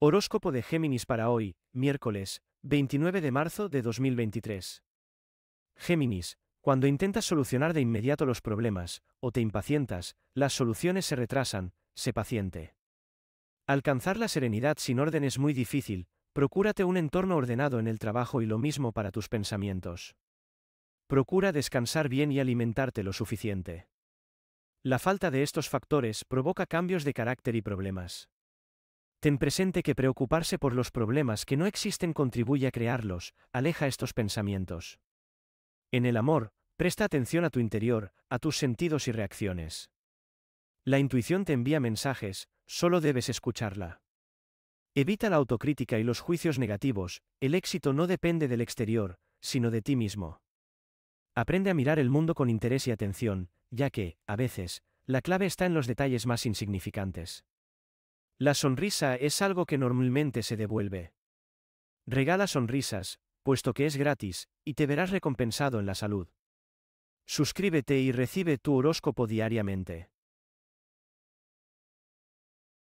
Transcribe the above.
Horóscopo de Géminis para hoy, miércoles, 29 de marzo de 2023. Géminis, cuando intentas solucionar de inmediato los problemas, o te impacientas, las soluciones se retrasan, sé paciente. Alcanzar la serenidad sin orden es muy difícil, procúrate un entorno ordenado en el trabajo y lo mismo para tus pensamientos. Procura descansar bien y alimentarte lo suficiente. La falta de estos factores provoca cambios de carácter y problemas. Ten presente que preocuparse por los problemas que no existen contribuye a crearlos, aleja estos pensamientos. En el amor, presta atención a tu interior, a tus sentidos y reacciones. La intuición te envía mensajes, solo debes escucharla. Evita la autocrítica y los juicios negativos, el éxito no depende del exterior, sino de ti mismo. Aprende a mirar el mundo con interés y atención, ya que, a veces, la clave está en los detalles más insignificantes. La sonrisa es algo que normalmente se devuelve. Regala sonrisas, puesto que es gratis, y te verás recompensado en la salud. Suscríbete y recibe tu horóscopo diariamente.